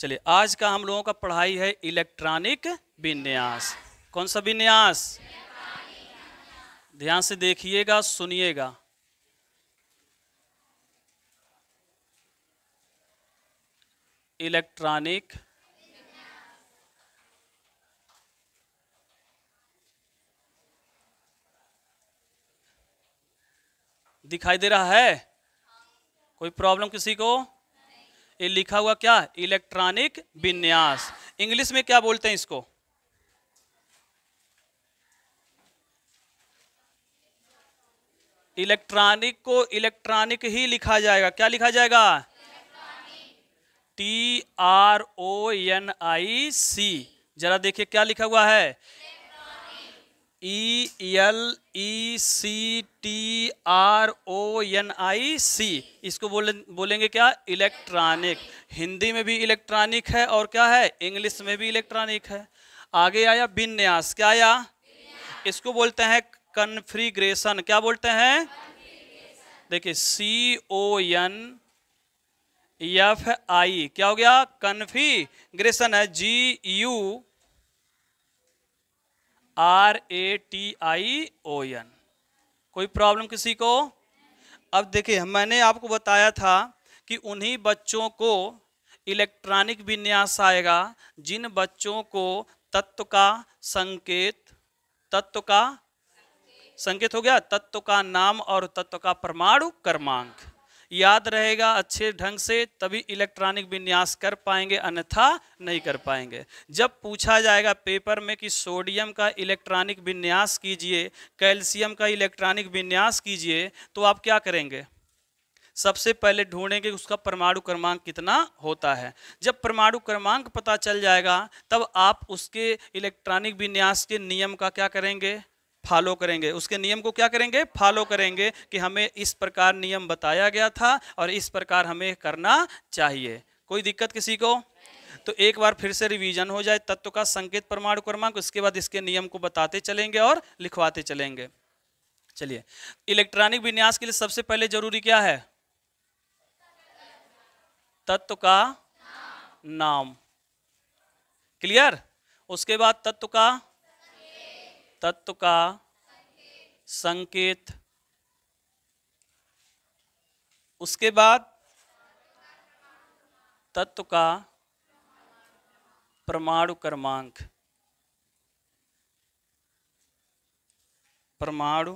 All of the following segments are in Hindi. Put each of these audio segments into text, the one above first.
चलिए आज का हम लोगों का पढ़ाई है इलेक्ट्रॉनिक विन्यास कौन सा विन्यास ध्यान से देखिएगा सुनिएगा इलेक्ट्रॉनिक दिखाई दे रहा है कोई प्रॉब्लम किसी को ये लिखा हुआ क्या इलेक्ट्रॉनिक विन्यास इंग्लिश में क्या बोलते हैं इसको इलेक्ट्रॉनिक को इलेक्ट्रॉनिक ही लिखा जाएगा क्या लिखा जाएगा T R O N I C जरा देखिए क्या लिखा हुआ है E L E C T R O N I C इसको बोले बोलेंगे क्या इलेक्ट्रॉनिक हिंदी में भी इलेक्ट्रॉनिक है और क्या है इंग्लिश में भी इलेक्ट्रॉनिक है आगे आया विन्यास क्या आया इसको बोलते हैं कन्फ्रीग्रेशन क्या बोलते हैं देखिए सी ओ एन एफ आई क्या हो गया ग्रेशन है G U R A T I O N कोई प्रॉब्लम किसी को अब देखिए मैंने आपको बताया था कि उन्हीं बच्चों को इलेक्ट्रॉनिक विन्यास आएगा जिन बच्चों को तत्व का संकेत तत्व का संकेत हो गया तत्व का नाम और तत्व का परमाणु क्रमांक याद रहेगा अच्छे ढंग से तभी इलेक्ट्रॉनिक विन्यास कर पाएंगे अन्यथा नहीं कर पाएंगे जब पूछा जाएगा पेपर में कि सोडियम का इलेक्ट्रॉनिक विन्यास कीजिए कैल्शियम का इलेक्ट्रॉनिक विन्यास कीजिए तो आप क्या करेंगे सबसे पहले ढूंढेंगे उसका परमाणु क्रमांक कितना होता है जब परमाणु क्रमांक पता चल जाएगा तब आप उसके इलेक्ट्रॉनिक विन्यास के नियम का क्या करेंगे फॉलो करेंगे उसके नियम को क्या करेंगे फॉलो करेंगे कि हमें इस प्रकार नियम बताया गया था और इस प्रकार हमें करना चाहिए कोई दिक्कत किसी को तो एक बार फिर से रिवीजन हो जाए तत्व का संकेत परमाणु क्रमांक उसके बाद इसके नियम को बताते चलेंगे और लिखवाते चलेंगे चलिए इलेक्ट्रॉनिक विन्यास के लिए सबसे पहले जरूरी क्या है तत्व का नाम क्लियर उसके बाद तत्व का तत्व का संकेत उसके बाद तत्व का परमाणु क्रमांक परमाणु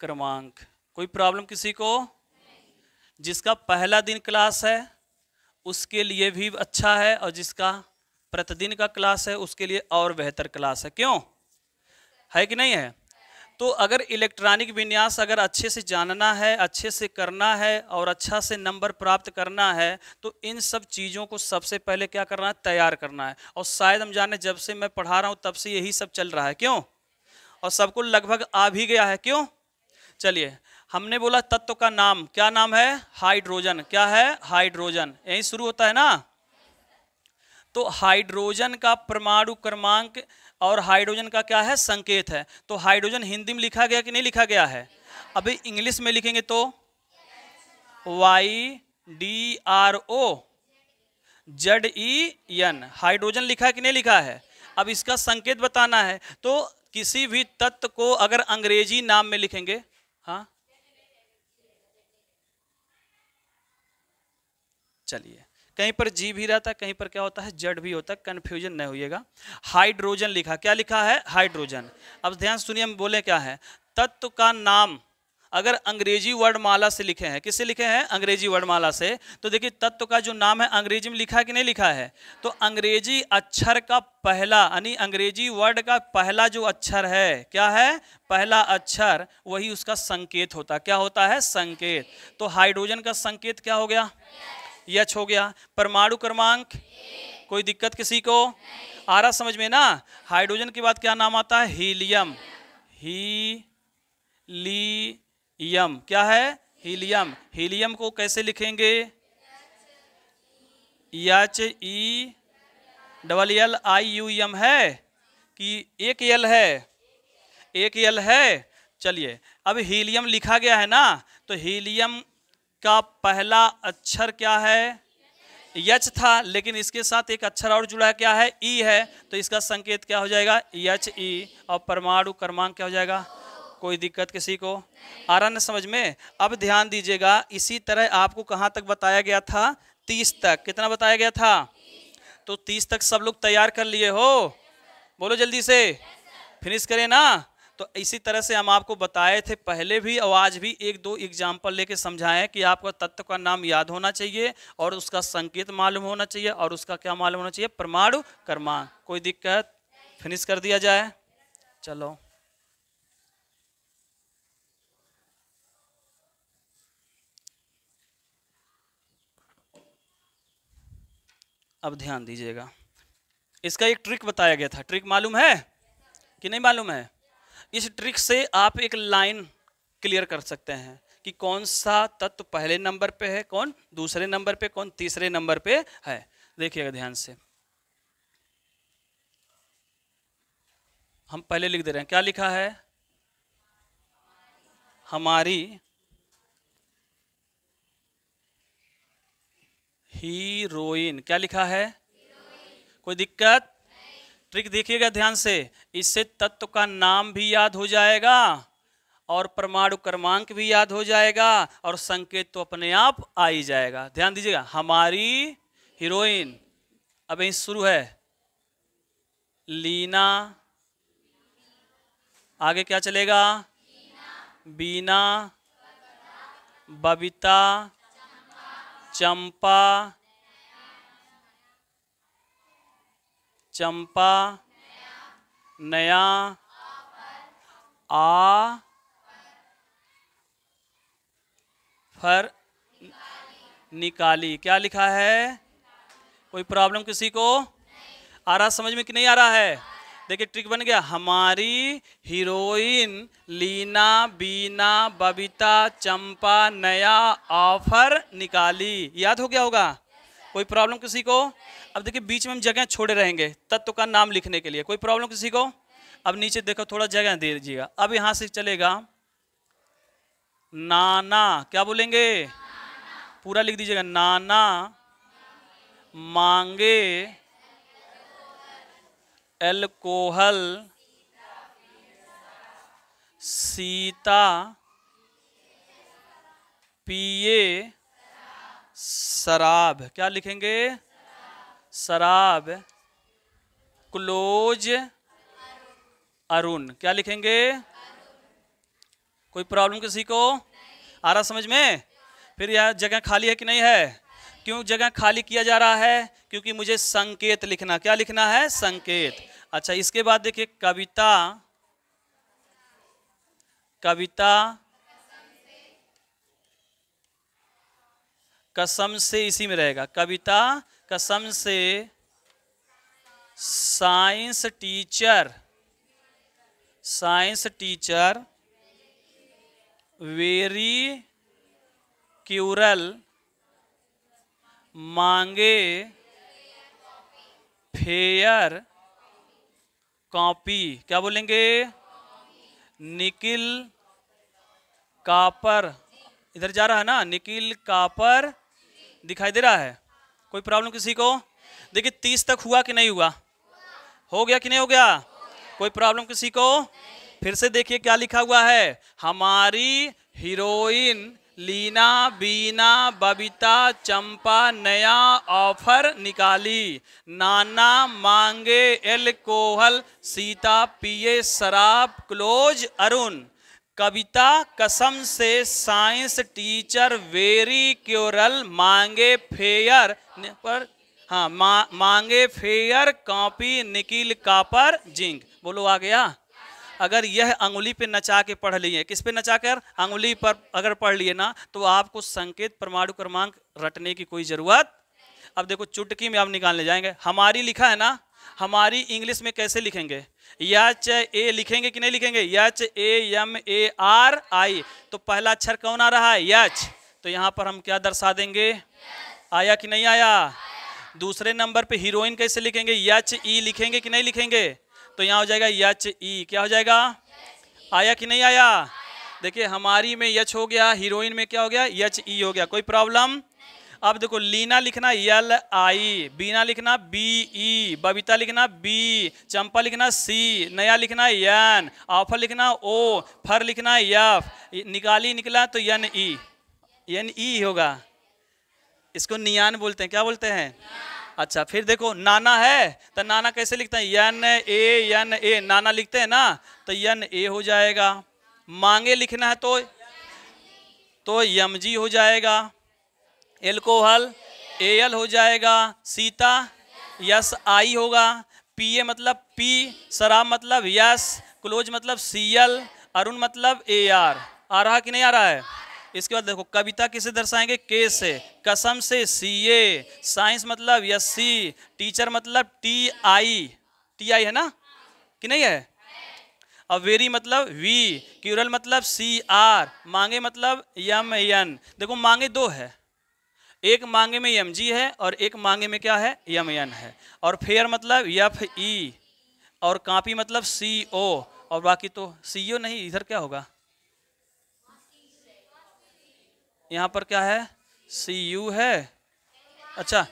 क्रमांक कोई प्रॉब्लम किसी को जिसका पहला दिन क्लास है उसके लिए भी अच्छा है और जिसका प्रतिदिन का क्लास है उसके लिए और बेहतर क्लास है क्यों है कि नहीं है तो अगर इलेक्ट्रॉनिक विन्यास अगर अच्छे से जानना है अच्छे से करना है और अच्छा से नंबर प्राप्त करना है तो इन सब चीज़ों को सबसे पहले क्या करना है तैयार करना है और शायद हम जाने जब से मैं पढ़ा रहा हूँ तब से यही सब चल रहा है क्यों और सबको लगभग आ भी गया है क्यों चलिए हमने बोला तत्व का नाम क्या नाम है हाइड्रोजन क्या है हाइड्रोजन यही शुरू होता है ना तो हाइड्रोजन का परमाणु क्रमांक और हाइड्रोजन का क्या है संकेत है तो हाइड्रोजन हिंदी में लिखा गया कि नहीं लिखा गया है अभी इंग्लिश में लिखेंगे तो Y D R O Z E N hydrogen लिखा है कि नहीं लिखा है अब इसका संकेत बताना है तो किसी भी तत्व को अगर अंग्रेजी नाम में लिखेंगे हाँ चलिए कहीं पर जी भी रहता है कहीं पर क्या होता है जड भी होता है कन्फ्यूजन नहीं होइएगा हाइड्रोजन लिखा क्या लिखा है हाइड्रोजन अब ध्यान सुनिए हम बोले क्या है तत्व का नाम अगर अंग्रेजी वर्डमाला से लिखे हैं किससे लिखे हैं अंग्रेजी वर्डमाला से तो देखिए तत्व का जो नाम है अंग्रेजी में लिखा कि नहीं लिखा है तो अंग्रेजी अक्षर का पहला यानी अंग्रेजी वर्ड का पहला जो अक्षर है क्या है पहला अक्षर वही उसका संकेत होता क्या होता है संकेत तो हाइड्रोजन का संकेत क्या हो गया यच हो गया परमाणु क्रमांक कोई दिक्कत किसी को आ रहा समझ में ना हाइड्रोजन के बाद क्या नाम आता है हीलियम ही ली यम क्या है हीलियम हीलियम को कैसे लिखेंगे H E double L I U M है कि एक एल है एक एल है चलिए अब हीलियम लिखा गया है ना तो हीलियम का पहला अक्षर क्या है यच था लेकिन इसके साथ एक अक्षर और जुड़ा है क्या है ई है तो इसका संकेत क्या हो जाएगा यच ई और परमाणु क्रमांक क्या हो जाएगा कोई दिक्कत किसी को आ रहा समझ में अब ध्यान दीजिएगा इसी तरह आपको कहाँ तक बताया गया था तीस तक कितना बताया गया था तो तीस तक सब लोग तैयार कर लिए हो बोलो जल्दी से फिनिश करें ना तो इसी तरह से हम आपको बताए थे पहले भी और आज भी एक दो एग्जाम्पल लेके समझाएं कि आपको तत्व का नाम याद होना चाहिए और उसका संकेत मालूम होना चाहिए और उसका क्या मालूम होना चाहिए परमाणु कर्मा कोई दिक्कत फिनिश कर दिया जाए चलो अब ध्यान दीजिएगा इसका एक ट्रिक बताया गया था ट्रिक मालूम है कि नहीं मालूम है इस ट्रिक से आप एक लाइन क्लियर कर सकते हैं कि कौन सा तत्व पहले नंबर पे है कौन दूसरे नंबर पे कौन तीसरे नंबर पे है देखिएगा ध्यान से हम पहले लिख दे रहे हैं क्या लिखा है हमारी हीरोइन क्या लिखा है कोई दिक्कत ट्रिक तो देखिएगा ध्यान से इससे तत्व का नाम भी याद हो जाएगा और परमाणु क्रमांक भी याद हो जाएगा और संकेत तो अपने आप आ ही जाएगा ध्यान दीजिएगा हमारी हीरोइन अब यही शुरू है लीना आगे क्या चलेगा बीना बबीता चंपा चंपा नया आ फर निकाली।, निकाली क्या लिखा है कोई प्रॉब्लम किसी को आ रहा समझ में कि नहीं आ रहा है देखिए ट्रिक बन गया हमारी हीरोइन लीना बीना बबीता चंपा नया ऑफर निकाली याद हो गया होगा कोई प्रॉब्लम किसी को अब देखिए बीच में हम जगह छोड़े रहेंगे तत्व का नाम लिखने के लिए कोई प्रॉब्लम किसी को अब नीचे देखो थोड़ा जगह दे दीजिएगा अब यहां से चलेगा नाना क्या बोलेंगे पूरा लिख दीजिएगा नाना मांगे एल्कोहल सीता पिए शराब क्या लिखेंगे शराब क्लोज अरुण क्या लिखेंगे कोई प्रॉब्लम किसी को आ रहा समझ में फिर यह जगह खाली है कि नहीं है क्यों जगह खाली किया जा रहा है क्योंकि मुझे संकेत लिखना क्या लिखना है संकेत अच्छा इसके बाद देखिए कविता कविता कसम से इसी में रहेगा कविता कसम से science teacher science teacher very क्यूरल मांगे फेयर कॉपी क्या बोलेंगे निकिल कापर इधर जा रहा है ना निकिल कापर दिखाई दे रहा है कोई प्रॉब्लम किसी को देखिए तीस तक हुआ कि नहीं हुआ हो गया कि नहीं हो गया कोई प्रॉब्लम किसी को फिर से देखिए क्या लिखा हुआ है हमारी हीरोइन लीना बीना बबीता चंपा नया ऑफर निकाली नाना मांगे एल्कोहल सीता पिए शराब क्लोज अरुण कविता कसम से साइंस टीचर वेरी क्योरल मांगे फेयर पर हाँ मा, मांगे fair copy nickel copper zinc बोलो आ गया अगर यह अंगुली पे नचा के पढ़ लिए किस पे नचा कर अंगुली पर अगर पढ़ लिए ना तो आपको संकेत परमाणु क्रमांक रटने की कोई ज़रूरत अब देखो चुटकी में आप निकालने जाएंगे हमारी लिखा है ना हमारी इंग्लिश में कैसे लिखेंगे यच ए लिखेंगे कि नहीं लिखेंगे यच ए एम ए आर आई तो पहला अक्षर कौन आ रहा है यच तो यहाँ पर हम क्या दर्शा देंगे आया कि नहीं आया दूसरे नंबर पे हीरोइन कैसे लिखेंगे यच ई लिखेंगे कि नहीं लिखेंगे तो यहाँ हो जाएगा यच ई क्या हो जाएगा आया कि नहीं आया देखिए हमारी में यच हो गया हीरोइन में क्या हो गया यच ई हो गया कोई प्रॉब्लम अब देखो लीना लिखना यल आई बीना लिखना बी ई बबीता लिखना बी चंपा लिखना सी नया लिखना यन ऑफर लिखना ओ फर लिखना यफ निकाली निकला तो यन ई यन ई होगा इसको नियान बोलते हैं क्या बोलते हैं अच्छा फिर देखो नाना है तो नाना कैसे लिखते हैं यन ए यन ए नाना लिखते हैं ना तो यन ए हो जाएगा मांगे लिखना है तो तो यमजी हो जाएगा एल्कोहल ए एल हो जाएगा सीता यस आई होगा पी ए मतलब पी शराब मतलब यस क्लोज मतलब सी एल अरुण मतलब ए आर आ रहा कि नहीं आ रहा है इसके बाद देखो कविता किसे दर्शाएंगे के से कसम से सी ए साइंस मतलब यस सी टीचर मतलब टी आई टी आई है ना कि नहीं है और वेरी मतलब वी क्यूरल मतलब सी आर मांगे मतलब यम एन देखो मांगे दो है एक मांगे में एम जी है और एक मांगे में क्या है यम एन है और फेयर मतलब यफ ई e और कापी मतलब सी ओ और बाकी तो सी ओ नहीं इधर क्या होगा यहाँ पर क्या है सी यू है अच्छा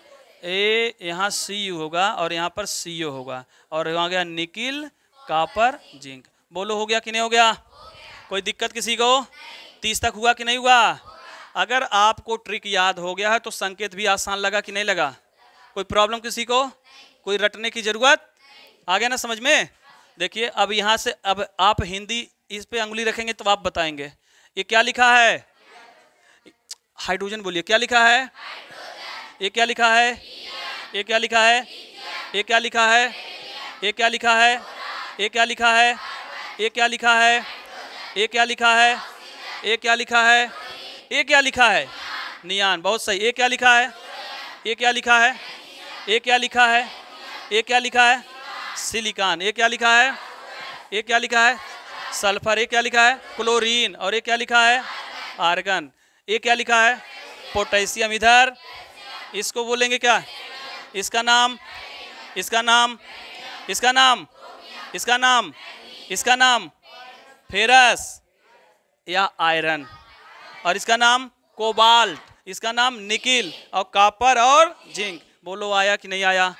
ए यहाँ सी यू होगा और यहाँ पर सी ओ होगा और यहाँ गया निकिल कापर जिंक बोलो हो गया कि नहीं हो गया कोई दिक्कत किसी को तीस तक हुआ कि नहीं हुआ अगर आपको ट्रिक याद हो गया है तो संकेत भी आसान लगा कि नहीं लगा कोई प्रॉब्लम किसी को कोई रटने की ज़रूरत आ गया ना समझ में देखिए अब यहाँ से अब आप हिंदी इस पे अंगुली रखेंगे तो आप बताएंगे ये क्या लिखा है हाइड्रोजन बोलिए क्या लिखा है ये क्या लिखा है ये क्या लिखा है ये क्या लिखा है ये क्या लिखा है ये क्या लिखा है ये क्या लिखा है ये क्या लिखा है ये क्या लिखा है ये क्या लिखा है नियान बहुत सही ये क्या लिखा है ये क्या लिखा है ये क्या लिखा है ए क्या लिखा है सिलिकॉन ये क्या लिखा है ए क्या लिखा है सल्फर ए क्या लिखा है क्लोरीन और ए क्या लिखा है आर्गन ए क्या लिखा है पोटेशियम इधर इसको बोलेंगे क्या इसका नाम इसका नाम इसका नाम इसका नाम इसका नाम फेरस या आयरन और इसका नाम कोबाल्ट इसका नाम निकिल और कापर और जिंक बोलो आया कि नहीं आया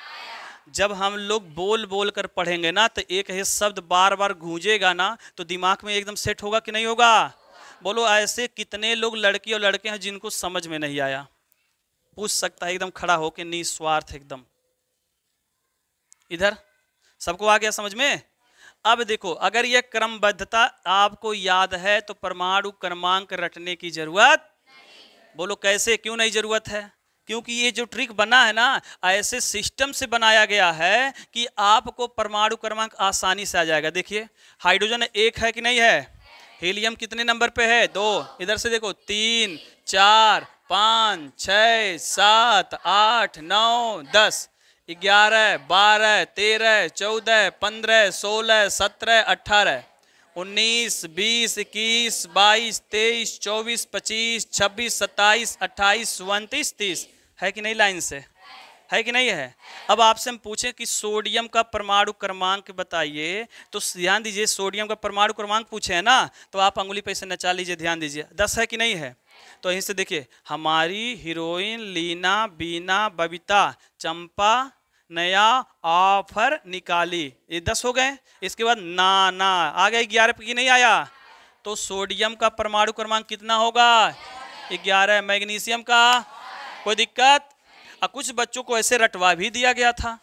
जब हम लोग बोल बोल कर पढ़ेंगे ना तो एक ही शब्द बार बार गूंजेगा ना तो दिमाग में एकदम सेट होगा कि नहीं होगा बोलो ऐसे कितने लोग लड़की और लड़के हैं जिनको समझ में नहीं आया पूछ सकता है एकदम खड़ा होकर निस्वार्थ एकदम इधर सबको आ गया समझ में अब देखो अगर यह क्रमबद्धता आपको याद है तो परमाणु क्रमांक रटने की जरूरत बोलो कैसे क्यों नहीं जरूरत है क्योंकि ये जो ट्रिक बना है ना ऐसे सिस्टम से बनाया गया है कि आपको परमाणु क्रमांक आसानी से आ जाएगा देखिए हाइड्रोजन एक है कि नहीं है हीलियम कितने नंबर पे है दो इधर से देखो तीन चार पाँच छ सात आठ नौ दस ग्यारह बारह तेरह चौदह पंद्रह सोलह सत्रह अट्ठारह उन्नीस बीस इक्कीस बाईस तेईस चौबीस पच्चीस छब्बीस सत्ताईस अट्ठाईस उनतीस तीस है कि नहीं लाइन से है कि नहीं है अब आपसे हम पूछें कि सोडियम का परमाणु क्रमांक बताइए तो ध्यान दीजिए सोडियम का परमाणु क्रमांक पूछे है ना तो आप अंगुली पैसे नचा लीजिए ध्यान दीजिए दस है कि नहीं है तो यहीं से देखिए हमारी हीरोइन लीना बीना बबीता चंपा नया ऑफर निकाली ये दस हो गए इसके बाद ना ना आ गए ग्यारह की नहीं आया तो सोडियम का परमाणु क्रमांक कितना होगा ग्यारह मैग्नीशियम का कोई दिक्कत और कुछ बच्चों को ऐसे रटवा भी दिया गया था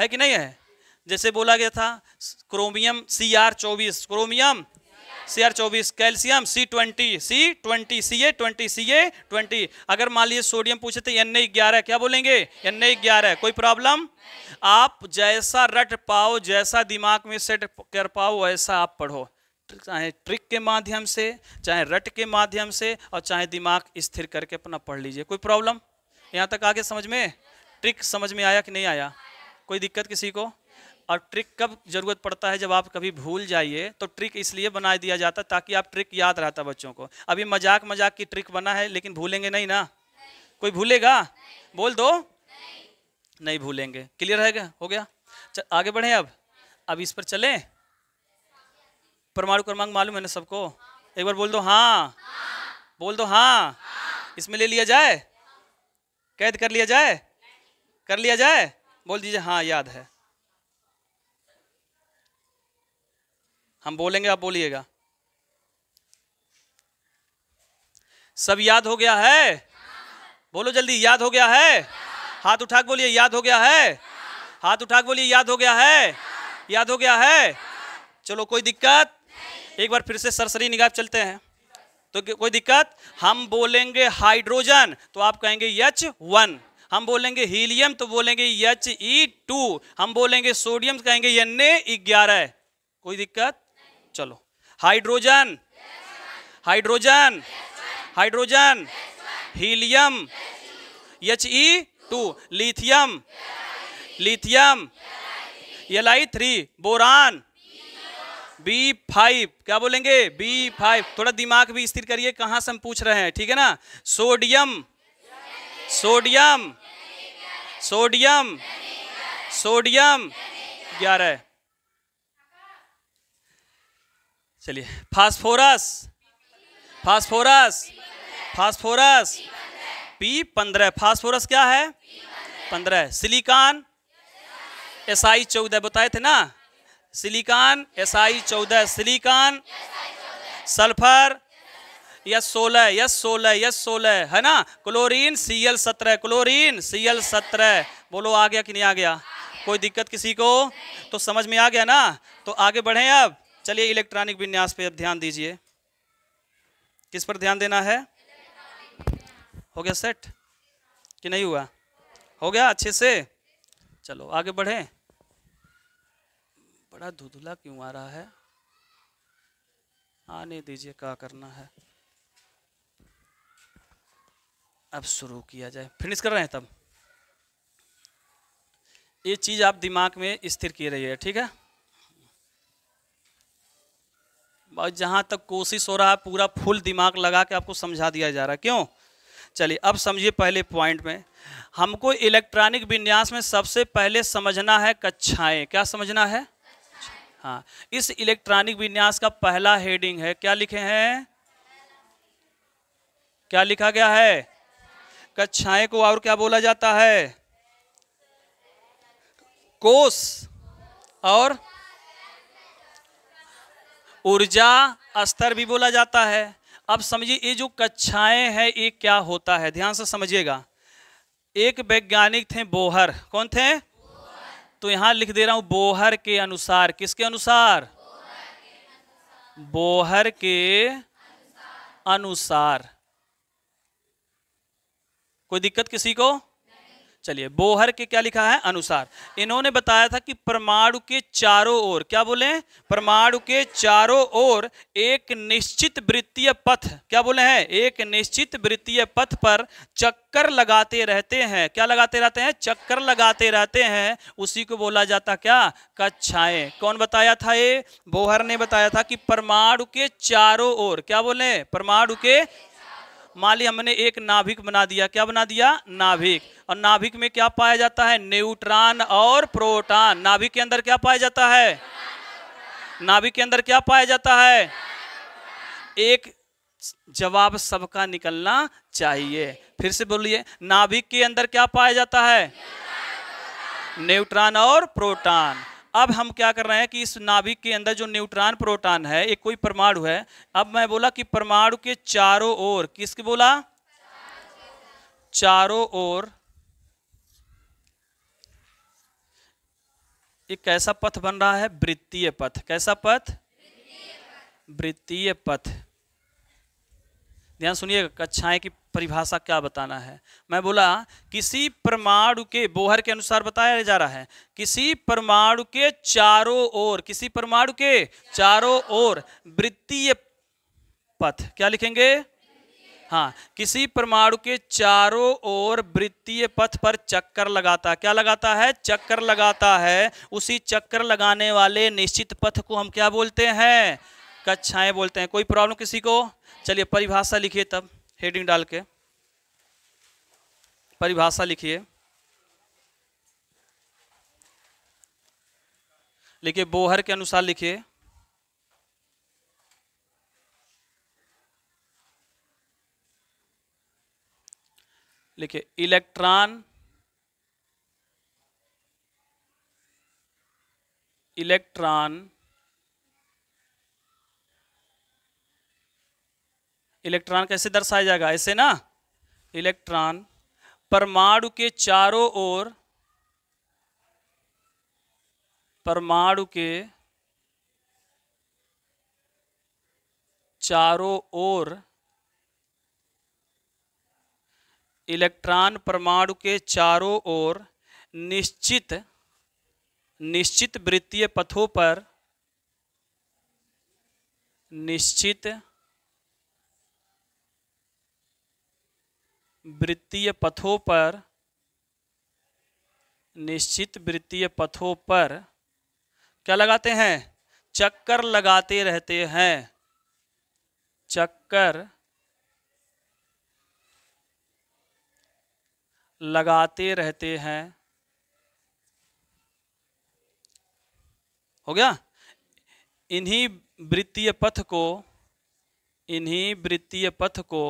है कि नहीं है जैसे बोला गया था क्रोमियम सी आर चौबीस क्रोमियम सी आर चौबीस calcium C twenty C twenty C A twenty C A twenty अगर मान लीजिए सोडियम पूछे तो एन ए ग्यारह क्या बोलेंगे एन ए ग्यारह कोई प्रॉब्लम आप जैसा रट पाओ जैसा दिमाग में सेट कर पाओ वैसा आप पढ़ो चाहे ट्रिक के माध्यम से चाहे रट के माध्यम से और चाहे दिमाग स्थिर करके अपना पढ़ लीजिए कोई प्रॉब्लम यहाँ तक आगे समझ में ट्रिक समझ में आया कि नहीं आया कोई दिक्कत किसी को और ट्रिक कब जरूरत पड़ता है जब आप कभी भूल जाइए तो ट्रिक इसलिए बना दिया जाता है ताकि आप ट्रिक याद रहता बच्चों को अभी मजाक मजाक की ट्रिक बना है लेकिन भूलेंगे नहीं ना नहीं। कोई भूलेगा बोल दो नहीं, नहीं भूलेंगे क्लियर है हो गया आगे बढ़े अब अब इस पर चले परमाणु क्रमांक मालूम है ना सबको एक बार बोल दो हाँ, बोल दो हाँ। इसमें ले लिया जाए कैद कर लिया जाए कर लिया जाए बोल दीजिए हाँ याद है हम बोलेंगे आप बोलिएगा सब याद हो गया है बोलो जल्दी याद हो गया है हाथ उठा बोलिए याद हो गया है हाथ उठा बोलिए याद हो गया है याद हो गया है चलो कोई दिक्कत एक बार फिर से सरसरी निगाह चलते हैं तो कोई दिक्कत हम बोलेंगे हाइड्रोजन तो आप कहेंगे यच वन हम बोलेंगे हीलियम तो बोलेंगे यच ई e टू हम बोलेंगे सोडियम तो कहेंगे एन ए ग्यारह कोई दिक्कत चलो hydrogen hydrogen hydrogen helium H E e two lithium lithium L I three boron B five क्या बोलेंगे बी फाइव थोड़ा दिमाग भी स्थिर करिए कहाँ से हम पूछ रहे हैं ठीक है ना सोडियम सोडियम सोडियम सोडियम ग्यारह चलिए फास्फोरस फास्फोरस फास्फोरस पी पंद्रह फास्फोरस क्या है पंद्रह सिलिकॉन एस आई चौदह बताए थे ना सिलिकॉन एस आई चौदह सिलिकॉन सल्फर यस सोलह यस सोलह यस सोलह है ना क्लोरीन सी एल सत्रह क्लोरीन सी एल सत्रह बोलो आ गया कि नहीं आ गया कोई दिक्कत किसी को तो समझ में आ गया ना तो आगे बढ़े अब चलिए इलेक्ट्रॉनिक विन्यास पे अब ध्यान दीजिए किस पर ध्यान देना है हो गया सेट कि नहीं हुआ हो गया अच्छे से चलो आगे बढ़े बड़ा धुधला क्यों आ रहा है आने दीजिए क्या करना है अब शुरू किया जाए फिनिश कर रहे हैं तब ये चीज़ आप दिमाग में स्थिर किए रहिए ठीक है और जहाँ तक कोशिश हो रहा है पूरा फुल दिमाग लगा के आपको समझा दिया जा रहा है क्यों चलिए अब समझिए पहले पॉइंट में हमको इलेक्ट्रॉनिक विन्यास में सबसे पहले समझना है कक्षाएँ क्या समझना है हाँ इस इलेक्ट्रॉनिक विन्यास का पहला हेडिंग है क्या लिखे हैं क्या लिखा गया है कक्षाएं को और क्या बोला जाता है कोष और ऊर्जा स्तर भी बोला जाता है अब समझिए ये जो कक्षाएं हैं ये क्या होता है ध्यान से समझिएगा एक वैज्ञानिक थे बोहर कौन थे तो यहां लिख दे रहा हूं बोहर के अनुसार किसके अनुसार बोहर के अनुसार कोई दिक्कत किसी को चलिए बोहर के क्या लिखा है अनुसार इन्होंने बताया था कि परमाणु के चारों ओर क्या बोले परमाणु के चारों ओर एक निश्चित वृत्तीय पथ क्या बोले हैं एक निश्चित वृत्तीय पथ पर चक्कर लगाते रहते हैं क्या लगाते रहते हैं चक्कर लगाते रहते हैं उसी को बोला जाता क्या कक्षाएं कौन बताया था ये बोहर ने बताया था कि परमाणु के चारों ओर क्या बोले परमाणु के मान लिया हमने एक नाभिक बना दिया क्या बना दिया नाभिक और नाभिक में क्या पाया जाता है न्यूट्रॉन और प्रोटॉन नाभिक के अंदर क्या पाया जाता है नाभिक के अंदर क्या पाया जाता है एक जवाब सबका निकलना चाहिए फिर से बोलिए नाभिक के अंदर क्या पाया जाता है न्यूट्रॉन और प्रोटॉन अब हम क्या कर रहे हैं कि इस नाभिक के अंदर जो न्यूट्रॉन प्रोटॉन है एक कोई परमाणु है अब मैं बोला कि परमाणु के चारों ओर किसके बोला चारों ओर एक कैसा पथ बन रहा है वृत्तीय पथ कैसा पथ वृत्तीय पथ ध्यान सुनिए कक्षाएं की परिभाषा क्या बताना है मैं बोला किसी परमाणु के बोहर के अनुसार बताया जा रहा है किसी परमाणु के चारों ओर किसी परमाणु के चारों ओर वृत्तीय पथ क्या लिखेंगे हाँ किसी परमाणु के चारों ओर वृत्तीय पथ पर चक्कर लगाता क्या लगाता है चक्कर लगाता है उसी चक्कर लगाने वाले निश्चित पथ को हम क्या बोलते हैं कक्षाएं बोलते हैं कोई प्रॉब्लम किसी को चलिए परिभाषा लिखिए तब हेडिंग डाल के परिभाषा लिखिए लिखिए बोहर के अनुसार लिखिए लिखिए इलेक्ट्रॉन इलेक्ट्रॉन इलेक्ट्रॉन कैसे दर्शाया जाएगा ऐसे ना इलेक्ट्रॉन परमाणु के चारों ओर परमाणु के चारों ओर इलेक्ट्रॉन परमाणु के चारों ओर निश्चित निश्चित वृत्तीय पथों पर निश्चित वृत्तीय पथों पर निश्चित वृत्तीय पथों पर क्या लगाते हैं चक्कर लगाते रहते हैं चक्कर लगाते रहते हैं हो गया इन्हीं वृत्तीय पथ को इन्हीं वृत्तीय पथ को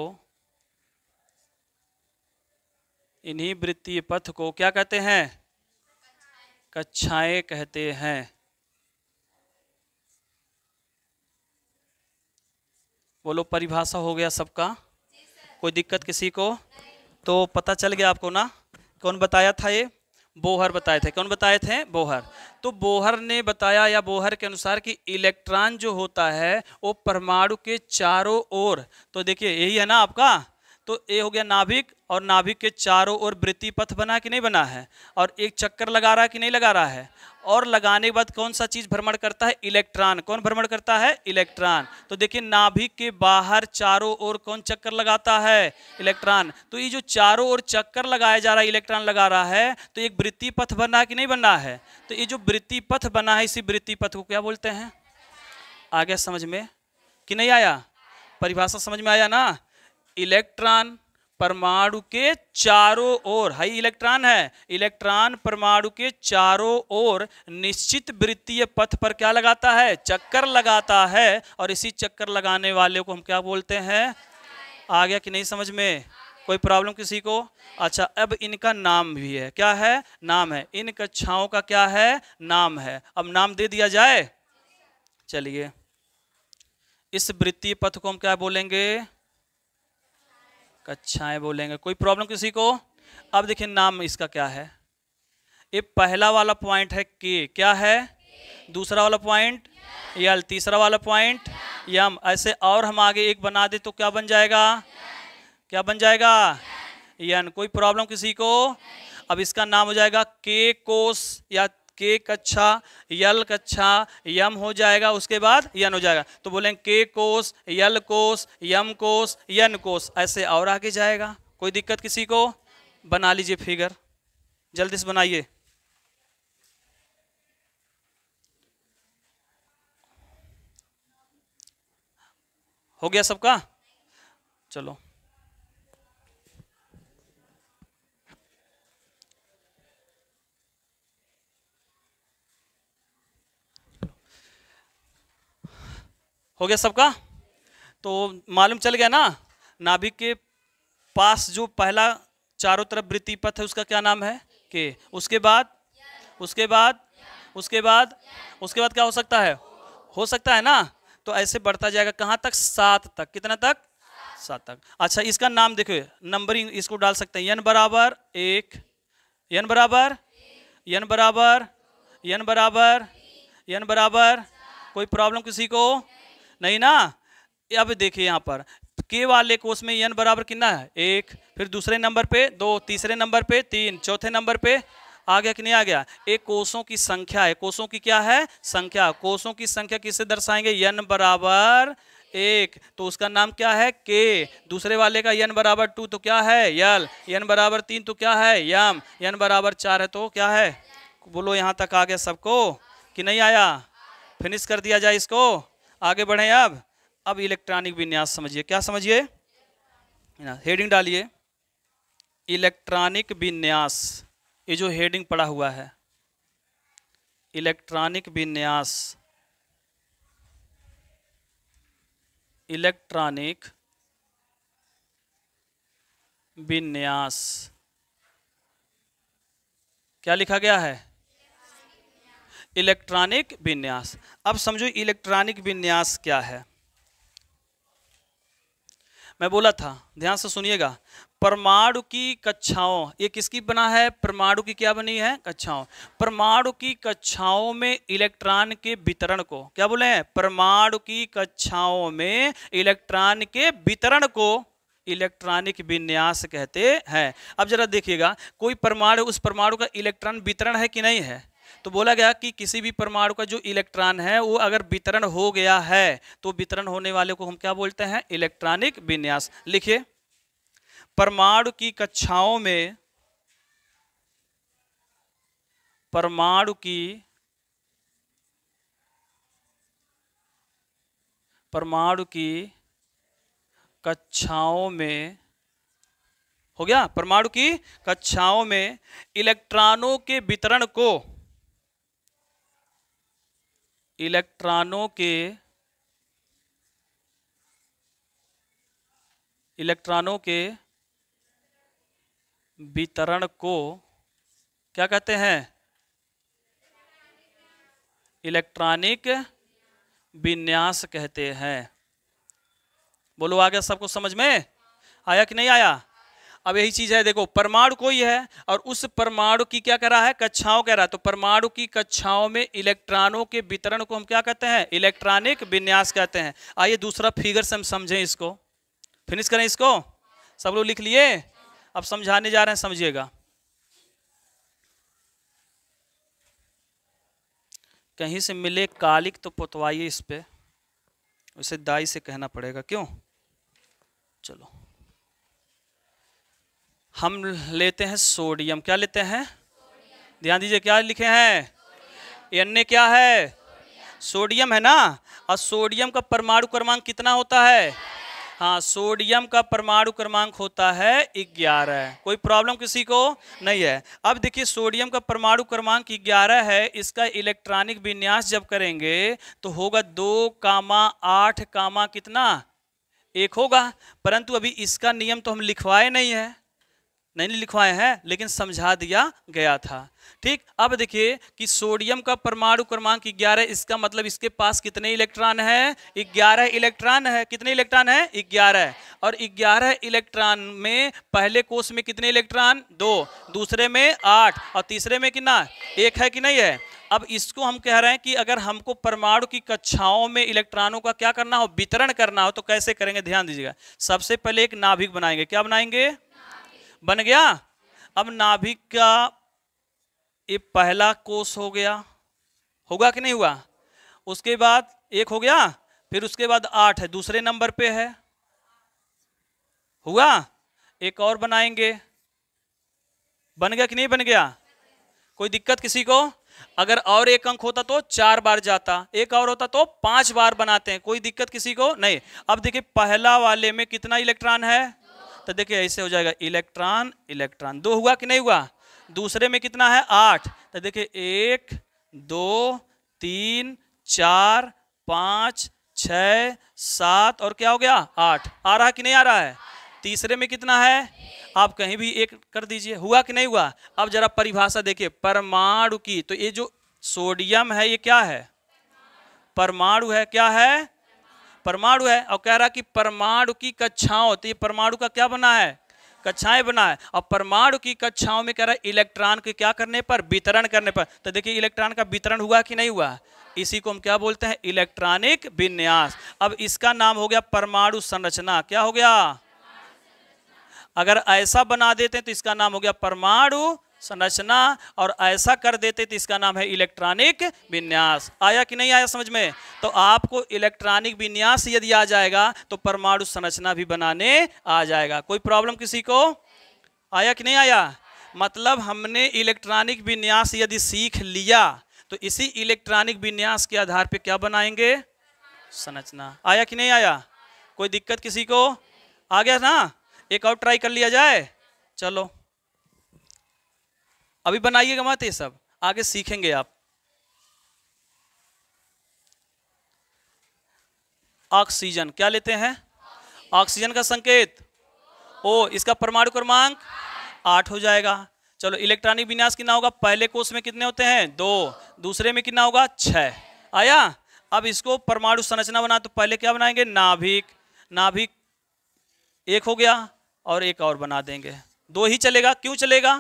इन्हीं वृत्तीय पथ को क्या कहते हैं कक्षाएं कहते हैं बोलो परिभाषा हो गया सबका कोई दिक्कत किसी को तो पता चल गया आपको ना कौन बताया था ये बोहर बताए थे कौन बताए थे बोहर तो बोहर ने बताया या बोहर के अनुसार कि इलेक्ट्रॉन जो होता है वो परमाणु के चारों ओर तो देखिए यही है ना आपका तो ये हो गया नाभिक और नाभिक के चारों ओर वृत्ति पथ बना कि नहीं बना है और एक चक्कर लगा रहा है कि नहीं लगा रहा है और लगाने के बाद कौन सा चीज़ भ्रमण करता है इलेक्ट्रॉन कौन भ्रमण करता है इलेक्ट्रॉन तो देखिए नाभिक के बाहर चारों ओर कौन चक्कर लगाता है इलेक्ट्रॉन तो ये जो चारों ओर चक्कर लगाया जा रहा है इलेक्ट्रॉन लगा रहा है तो एक वृत्ति पथ बना कि नहीं बना है तो ये जो वृत्ति पथ बना है इसी वृत्ति पथ को क्या बोलते हैं आ गया समझ में कि नहीं आया परिभाषा समझ में आया ना इलेक्ट्रॉन परमाणु के चारों ओर हाई इलेक्ट्रॉन है इलेक्ट्रॉन परमाणु के चारों ओर निश्चित वृत्तीय पथ पर क्या लगाता है चक्कर लगाता है और इसी चक्कर लगाने वाले को हम क्या बोलते हैं आ गया कि नहीं समझ में कोई प्रॉब्लम किसी को अच्छा अब इनका नाम भी है क्या है नाम है इन कक्षाओं का क्या है नाम है अब नाम दे दिया जाए चलिए इस वृत्तीय पथ को हम क्या बोलेंगे कक्षाएं बोलेंगे कोई प्रॉब्लम किसी को अब देखिए नाम इसका क्या है ये पहला वाला पॉइंट है के क्या है दूसरा वाला पॉइंट यल तीसरा वाला पॉइंट यम ऐसे और हम आगे एक बना दे तो क्या बन जाएगा क्या बन जाएगा यन कोई प्रॉब्लम किसी को अब इसका नाम हो जाएगा के कोस या के कक्षा यल कक्षा यम हो जाएगा उसके बाद यन हो जाएगा तो बोलेंगे के कोस यल कोस यम कोस यन कोस ऐसे और आगे जाएगा कोई दिक्कत किसी को बना लीजिए फिगर जल्दी से बनाइए हो गया सबका चलो हो गया सबका तो मालूम चल गया ना नाभिक के पास जो पहला चारों तरफ वृत्ति पथ है उसका क्या नाम है के उसके बाद उसके बाद उसके बाद उसके बाद क्या हो सकता है हो सकता है ना तो ऐसे बढ़ता जाएगा कहाँ तक सात तक कितना तक सात तक अच्छा इसका नाम देखो नंबरिंग इसको डाल सकते हैं यन बराबर एक यन बराबर यन बराबर यन बराबर यन बराबर कोई प्रॉब्लम किसी को नहीं ना अब देखिए यहाँ पर के वाले कोष में यन बराबर कितना है एक फिर दूसरे नंबर पे दो तीसरे नंबर पे तीन चौथे नंबर पे आ गया कि नहीं आ गया एक कोषों की संख्या है कोषों की क्या है संख्या कोषों की संख्या किससे दर्शाएंगे यन बराबर एक तो उसका नाम क्या है के दूसरे वाले का यन बराबर टू तो क्या है यल यन बराबर तीन तो क्या है यम यन बराबर चार है तो क्या है बोलो यहाँ तक आ गया सबको कि नहीं आया फिनिश कर दिया जाए इसको आगे बढ़े आप अब इलेक्ट्रॉनिक विन्यास समझिए क्या समझिए हेडिंग डालिए इलेक्ट्रॉनिक विन्यास ये जो हेडिंग पड़ा हुआ है इलेक्ट्रॉनिक विन्यास इलेक्ट्रॉनिक विन्यास क्या लिखा गया है इलेक्ट्रॉनिक विन्यास अब समझो इलेक्ट्रॉनिक विन्यास क्या है मैं बोला था ध्यान से सुनिएगा परमाणु की कक्षाओं ये किसकी बना है परमाणु की क्या बनी है कक्षाओं परमाणु की कक्षाओं में इलेक्ट्रॉन के वितरण को क्या बोले हैं परमाणु की कक्षाओं में इलेक्ट्रॉन के वितरण को इलेक्ट्रॉनिक विन्यास कहते हैं अब जरा देखिएगा कोई परमाणु उस परमाणु का इलेक्ट्रॉन वितरण है कि नहीं है तो बोला गया कि किसी भी परमाणु का जो इलेक्ट्रॉन है वो अगर वितरण हो गया है तो वितरण होने वाले को हम क्या बोलते हैं इलेक्ट्रॉनिक विन्यास लिखिए परमाणु की कक्षाओं में परमाणु की परमाणु की कक्षाओं में हो गया परमाणु की कक्षाओं में इलेक्ट्रॉनों के वितरण को इलेक्ट्रॉनों के इलेक्ट्रॉनों के वितरण को क्या कहते हैं इलेक्ट्रॉनिक विन्यास कहते हैं बोलो आ गया सबको समझ में आया कि नहीं आया अब यही चीज है देखो परमाणु कोई है और उस परमाणु की क्या कह रहा है कक्षाओं कह रहा है तो परमाणु की कक्षाओं में इलेक्ट्रॉनों के वितरण को हम क्या कहते हैं इलेक्ट्रॉनिक विन्यास कहते हैं आइए दूसरा फिगर से हम समझें इसको फिनिश करें इसको सब लोग लिख लिए अब समझाने जा रहे हैं समझिएगा कहीं से मिले कालिक तो पोतवाइए इस पर उसे दाई से कहना पड़ेगा क्यों चलो हम लेते हैं सोडियम क्या लेते हैं ध्यान दीजिए क्या लिखे हैं एन ए क्या है सोडियम है ना और सोडियम का परमाणु क्रमांक कितना होता है हाँ सोडियम का परमाणु क्रमांक होता है ग्यारह कोई प्रॉब्लम किसी को नहीं है अब देखिए सोडियम का परमाणु क्रमांक ग्यारह है इसका इलेक्ट्रॉनिक विन्यास जब करेंगे तो होगा दो कामा आठ कामा कितना एक होगा परंतु अभी इसका नियम तो हम लिखवाए नहीं है नहीं लिखवाए हैं लेकिन समझा दिया गया था ठीक अब देखिए कि सोडियम का परमाणु क्रमांक ग्यारह इसका मतलब इसके पास कितने इलेक्ट्रॉन है ग्यारह इलेक्ट्रॉन है कितने इलेक्ट्रॉन है ग्यारह और ग्यारह इलेक्ट्रॉन में पहले कोष में कितने इलेक्ट्रॉन दो दूसरे में आठ और तीसरे में कितना एक है कि नहीं है अब इसको हम कह रहे हैं कि अगर हमको परमाणु की कक्षाओं में इलेक्ट्रॉनों का क्या करना हो वितरण करना हो तो कैसे करेंगे ध्यान दीजिएगा सबसे पहले एक नाभिक बनाएंगे क्या बनाएंगे बन गया अब नाभिक का ये पहला कोष हो गया होगा कि नहीं हुआ उसके बाद एक हो गया फिर उसके बाद आठ है दूसरे नंबर पे है हुआ एक और बनाएंगे बन गया कि नहीं बन गया कोई दिक्कत किसी को अगर और एक अंक होता तो चार बार जाता एक और होता तो पांच बार बनाते हैं कोई दिक्कत किसी को नहीं अब देखिए पहला वाले में कितना इलेक्ट्रॉन है तो देखिए ऐसे हो जाएगा इलेक्ट्रॉन इलेक्ट्रॉन दो हुआ कि नहीं हुआ दूसरे में कितना है आठ तो देखिए एक दो तीन चार पाँच छ सात और क्या हो गया आठ आ रहा कि नहीं आ रहा है तीसरे में कितना है आप कहीं भी एक कर दीजिए हुआ कि नहीं हुआ अब जरा परिभाषा देखिए परमाणु की तो ये जो सोडियम है ये क्या है परमाणु है क्या है परमाणु है और कह रहा कि परमाणु की कक्षाओं होती है परमाणु का क्या बना है कक्षाएं बना है और परमाणु की कक्षाओं में कह रहा है इलेक्ट्रॉन के क्या करने पर वितरण करने पर तो देखिए इलेक्ट्रॉन का वितरण हुआ कि नहीं हुआ इसी को हम क्या बोलते हैं इलेक्ट्रॉनिक विन्यास अब इसका नाम हो गया परमाणु संरचना क्या हो गया अगर ऐसा बना देते हैं तो इसका नाम हो गया परमाणु संरचना और ऐसा कर देते तो इसका नाम है इलेक्ट्रॉनिक विन्यास आया कि नहीं आया समझ में तो आपको इलेक्ट्रॉनिक विन्यास यदि आ जाएगा तो परमाणु संरचना भी बनाने आ जाएगा कोई प्रॉब्लम किसी को आया कि नहीं आया मतलब हमने इलेक्ट्रॉनिक विन्यास यदि सीख लिया तो इसी इलेक्ट्रॉनिक विन्यास के आधार पर क्या बनाएंगे संरचना आया कि नहीं आया कोई दिक्कत किसी को आ गया ना एक और ट्राई कर लिया जाए चलो अभी बनाइएगा मत ये सब आगे सीखेंगे आप ऑक्सीजन क्या लेते हैं ऑक्सीजन का संकेत ओ इसका परमाणु क्रमांक आठ हो जाएगा चलो इलेक्ट्रॉनिक विन्यास कितना होगा पहले कोष में कितने होते हैं दो दूसरे में कितना होगा छः आया अब इसको परमाणु संरचना बना तो पहले क्या बनाएंगे नाभिक नाभिक एक हो गया और एक और बना देंगे दो ही चलेगा क्यों चलेगा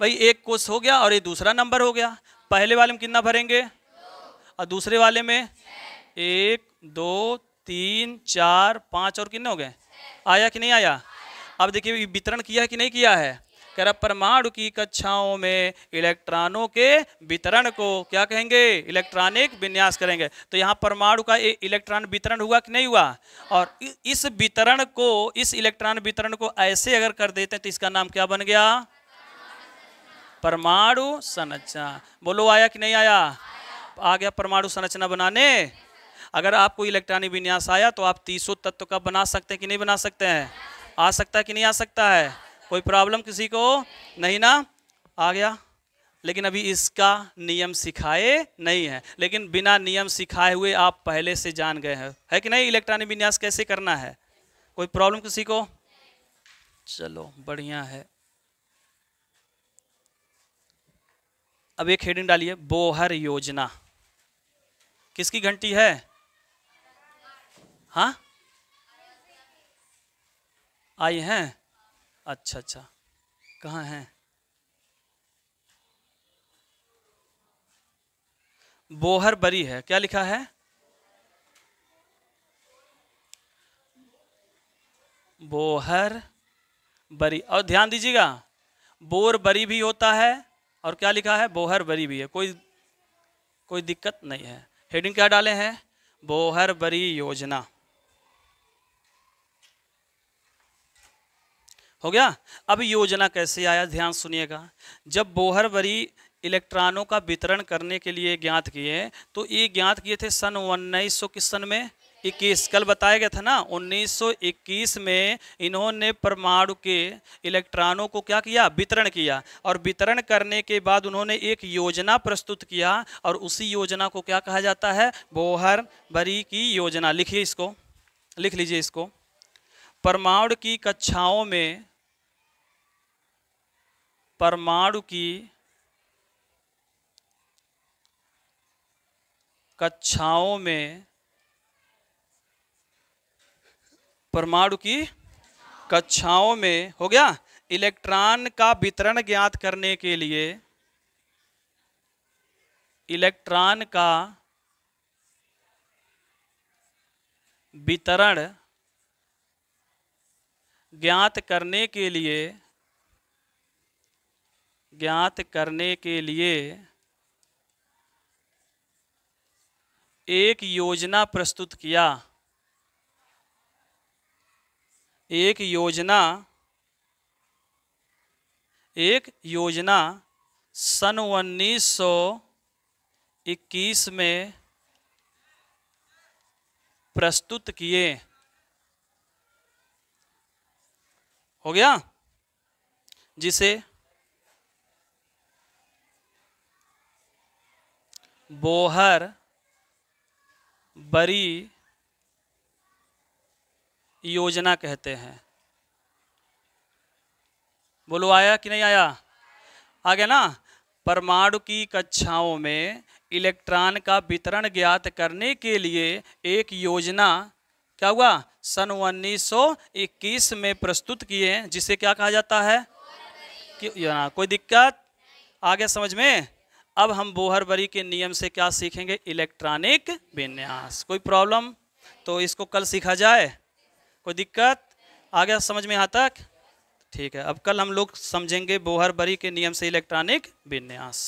भाई एक कोस हो गया और ये दूसरा नंबर हो गया पहले वाले में कितना भरेंगे और दूसरे वाले में एक दो तीन चार पाँच और कितने हो गए आया कि नहीं आया अब देखिए वितरण किया है कि नहीं किया है कह रहा परमाणु की कक्षाओं में इलेक्ट्रॉनों के वितरण को क्या कहेंगे इलेक्ट्रॉनिक विन्यास करेंगे तो यहाँ परमाणु का इलेक्ट्रॉन वितरण हुआ कि नहीं हुआ और इस वितरण को इस इलेक्ट्रॉन वितरण को ऐसे अगर कर देते हैं तो इसका नाम क्या बन गया परमाणु संरचना बोलो आया कि नहीं आया आ गया परमाणु संरचना बनाने अगर आपको इलेक्ट्रॉनिक विन्यास आया तो आप तीसों तत्व का बना सकते हैं कि नहीं बना सकते हैं आ सकता है कि नहीं आ सकता है कोई प्रॉब्लम किसी को नहीं ना आ गया लेकिन अभी इसका नियम सिखाए नहीं है लेकिन बिना नियम सिखाए हुए आप पहले से जान गए हैं है कि नहीं इलेक्ट्रॉनिक विन्यास कैसे करना है कोई प्रॉब्लम किसी को चलो बढ़िया है अब एक हेडिंग डालिए बोहर योजना किसकी घंटी है हाँ आई हैं अच्छा अच्छा कहाँ हैं बोहर बरी है क्या लिखा है बोहर बरी और ध्यान दीजिएगा बोर बरी भी होता है और क्या लिखा है बोहर बरी भी है कोई कोई दिक्कत नहीं है हेडिंग क्या डाले हैं बोहर बरी योजना हो गया अब योजना कैसे आया ध्यान सुनिएगा जब बोहर बरी इलेक्ट्रॉनों का वितरण करने के लिए ज्ञात किए तो ये ज्ञात किए थे सन उन्नीस सौ किस सन में इक्कीस कल बताया गया था ना 1921 में इन्होंने परमाणु के इलेक्ट्रॉनों को क्या किया वितरण किया और वितरण करने के बाद उन्होंने एक योजना प्रस्तुत किया और उसी योजना को क्या कहा जाता है बोहर बरी की योजना लिखिए इसको लिख लीजिए इसको परमाणु की कक्षाओं में परमाणु की कक्षाओं में परमाणु की कक्षाओं में हो गया इलेक्ट्रॉन का वितरण ज्ञात करने के लिए इलेक्ट्रॉन का वितरण ज्ञात करने के लिए ज्ञात करने के लिए एक योजना प्रस्तुत किया एक योजना एक योजना सन उन्नीस सौ इक्कीस में प्रस्तुत किए हो गया जिसे बोहर बरी योजना कहते हैं बोलो आया कि नहीं आया आ गया ना परमाणु की कक्षाओं में इलेक्ट्रॉन का वितरण ज्ञात करने के लिए एक योजना क्या हुआ सन 1921 में प्रस्तुत किए जिसे क्या कहा जाता है क्यों कोई दिक्कत आगे समझ में अब हम बोहरबरी के नियम से क्या सीखेंगे इलेक्ट्रॉनिक विन्यास कोई प्रॉब्लम तो इसको कल सीखा जाए कोई दिक्कत आ गया समझ में यहाँ तक ठीक है अब कल हम लोग समझेंगे बोहर बरी के नियम से इलेक्ट्रॉनिक विन्यास